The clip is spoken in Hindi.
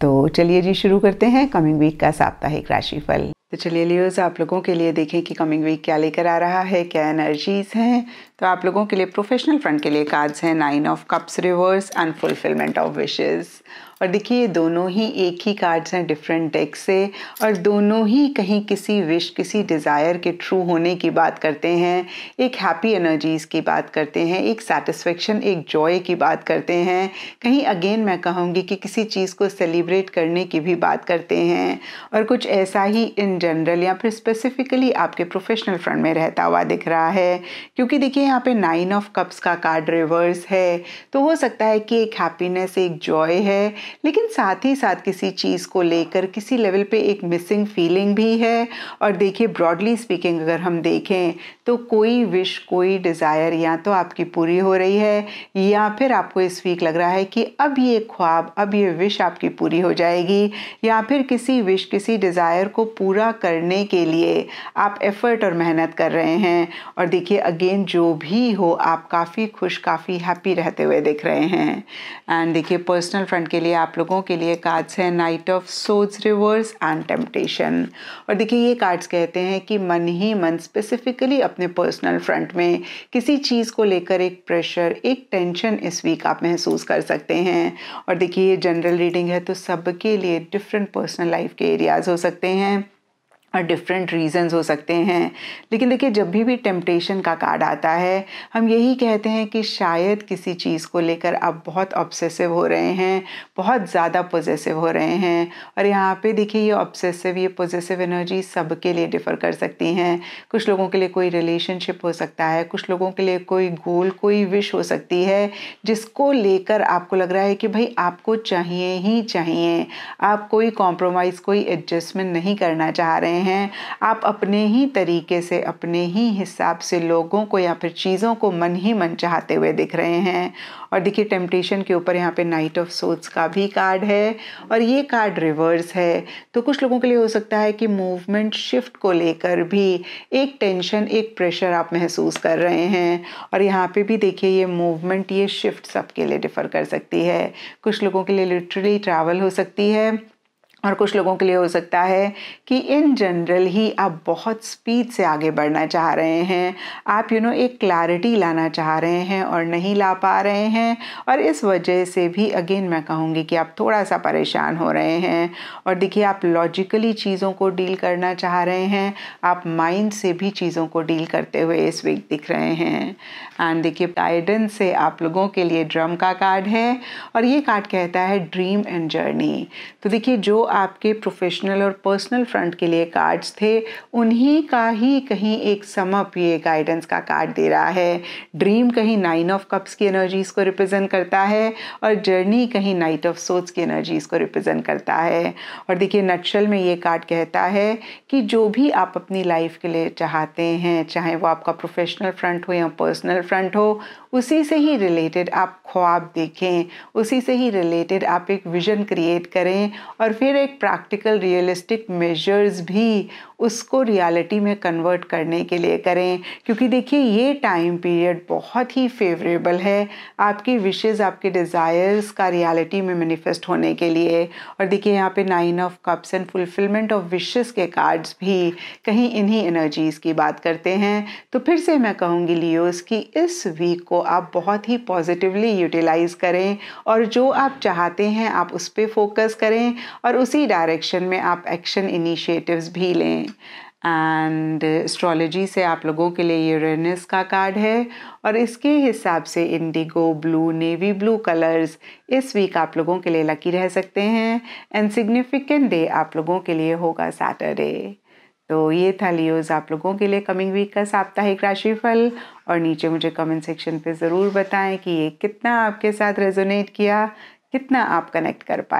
तो चलिए जी शुरू करते हैं कमिंग वीक का साप्ताहिक राशिफल तो चलिए लियोज आप लोगों के लिए देखें कि कमिंग वीक क्या लेकर आ रहा है क्या एनर्जीज हैं तो आप लोगों के लिए प्रोफेशनल फ्रंट के लिए कार्ड्स हैं nine of cups reverse unfulfilment of wishes और देखिए ये दोनों ही एक ही कार्ड्स हैं डिफरेंट डेक से और दोनों ही कहीं किसी विश किसी डिज़ायर के ट्रू होने की बात करते हैं एक हैप्पी एनर्जीज़ की बात करते हैं एक सेटिस्फेक्शन एक जॉय की बात करते हैं कहीं अगेन मैं कहूँगी कि किसी चीज़ को सेलिब्रेट करने की भी बात करते हैं और कुछ ऐसा ही इन जनरल या फिर स्पेसिफिकली आपके प्रोफेशनल फ्रंट में रहता हुआ दिख रहा है क्योंकि देखिए यहाँ पे नाइन ऑफ कप्स का कार्ड रिवर्स है तो हो सकता है कि एक हैप्पीनेस एक जॉय है लेकिन साथ ही साथ किसी चीज़ को लेकर किसी लेवल पे एक मिसिंग फीलिंग भी है और देखिए ब्रॉडली स्पीकिंग अगर हम देखें तो कोई विश कोई डिज़ायर या तो आपकी पूरी हो रही है या फिर आपको इस वीक लग रहा है कि अब ये ख्वाब अब ये विश आपकी पूरी हो जाएगी या फिर किसी विश किसी डिज़ायर को पूरा करने के लिए आप एफ़र्ट और मेहनत कर रहे हैं और देखिए अगेन जो भी हो आप काफ़ी खुश काफ़ी हैप्पी रहते हुए देख रहे हैं एंड देखिए पर्सनल फ्रंट के लिए आप लोगों के लिए कार्ड्स हैं नाइट ऑफ सोज रिवर्स एंड टेम्पटेशन और देखिए ये कार्ड्स कहते हैं कि मन ही मन स्पेसिफिकली अपने पर्सनल फ्रंट में किसी चीज़ को लेकर एक प्रेशर एक टेंशन इस वीक आप महसूस कर सकते हैं और देखिए ये जनरल रीडिंग है तो सबके लिए डिफरेंट पर्सनल लाइफ के एरियाज़ हो सकते हैं डिफरेंट रीजंस हो सकते हैं लेकिन देखिए जब भी भी टेम्पटेशन का कार्ड आता है हम यही कहते हैं कि शायद किसी चीज़ को लेकर आप बहुत ऑब्सेसिव हो रहे हैं बहुत ज़्यादा पोजेसिव हो रहे हैं और यहाँ पे देखिए ये ऑब्सेसिव ये पोजेसिव एनर्जी सबके लिए डिफ़र कर सकती हैं कुछ लोगों के लिए कोई रिलेशनशिप हो सकता है कुछ लोगों के लिए कोई गोल कोई विश हो सकती है जिसको लेकर आपको लग रहा है कि भाई आपको चाहिए ही चाहिए आप कोई कॉम्प्रोमाइज़ कोई एडजस्टमेंट नहीं करना चाह रहे हैं हैं आप अपने ही तरीके से अपने ही हिसाब से लोगों को या फिर चीज़ों को मन ही मन चाहते हुए दिख रहे हैं और देखिए टेम्पटेशन के ऊपर यहाँ पे नाइट ऑफ सोच का भी कार्ड है और ये कार्ड रिवर्स है तो कुछ लोगों के लिए हो सकता है कि मूवमेंट शिफ्ट को लेकर भी एक टेंशन एक प्रेशर आप महसूस कर रहे हैं और यहाँ पे भी देखिए ये मूवमेंट ये शिफ्ट सबके लिए डिफ़र कर सकती है कुछ लोगों के लिए लिटरली ट्रैवल हो सकती है और कुछ लोगों के लिए हो सकता है कि इन जनरल ही आप बहुत स्पीड से आगे बढ़ना चाह रहे हैं आप यू you नो know, एक क्लैरिटी लाना चाह रहे हैं और नहीं ला पा रहे हैं और इस वजह से भी अगेन मैं कहूँगी कि आप थोड़ा सा परेशान हो रहे हैं और देखिए आप लॉजिकली चीज़ों को डील करना चाह रहे हैं आप माइंड से भी चीज़ों को डील करते हुए इस वीक दिख रहे हैं एंड देखिए टाइडन से आप लोगों के लिए ड्रम का कार्ड है और ये कार्ड कहता है ड्रीम एंड जर्नी तो देखिए जो आपके प्रोफेशनल और पर्सनल फ्रंट के लिए कार्ड्स थे उन्हीं का ही कहीं एक समअप ये गाइडेंस का कार्ड दे रहा है ड्रीम कहीं नाइन ऑफ कप्स की एनर्जीज़ को रिप्रेजेंट करता है और जर्नी कहीं नाइट ऑफ सोच की एनर्जीज़ को रिप्रेजेंट करता है और देखिए नक्शल में ये कार्ड कहता है कि जो भी आप अपनी लाइफ के लिए चाहते हैं चाहे वो आपका प्रोफेशनल फ्रंट हो या पर्सनल फ्रंट हो उसी से ही रिलेटेड आप ख्वाब देखें उसी से ही रिलेटेड आप एक विज़न क्रिएट करें और फिर एक प्रैक्टिकल रियलिस्टिक मेजर्स भी उसको रियलिटी में कन्वर्ट करने के लिए करें क्योंकि देखिए ये टाइम पीरियड बहुत ही फेवरेबल है आपकी विशेज़ आपके डिज़ायर्स का रियलिटी में मैनिफेस्ट होने के लिए और देखिए यहाँ पे nine of cups and fulfilment of wishes के कार्ड्स भी कहीं इन्हीं एनर्जीज़ की बात करते हैं तो फिर से मैं कहूँगी लियोस कि इस वीक को आप बहुत ही पॉजिटिवली यूटिलाइज़ करें और जो आप चाहते हैं आप उस पर फोकस करें और उस उसी डायरेक्शन में आप एक्शन इनिशिएटिव्स भी लें एंड एस्ट्रोलॉजी से आप लोगों के लिए यूरेनस का कार्ड है और इसके हिसाब से indigo blue navy blue colours इस वीक आप लोगों के लिए लकी रह सकते हैं एंड सिग्निफिकेंट डे आप लोगों के लिए होगा सैटरडे तो ये था लियोज आप लोगों के लिए कमिंग वीक का साप्ताहिक राशिफल और नीचे मुझे कमेंट सेक्शन पे ज़रूर बताएं कि ये कितना आपके साथ रेजोनेट किया कितना आप कनेक्ट कर पाए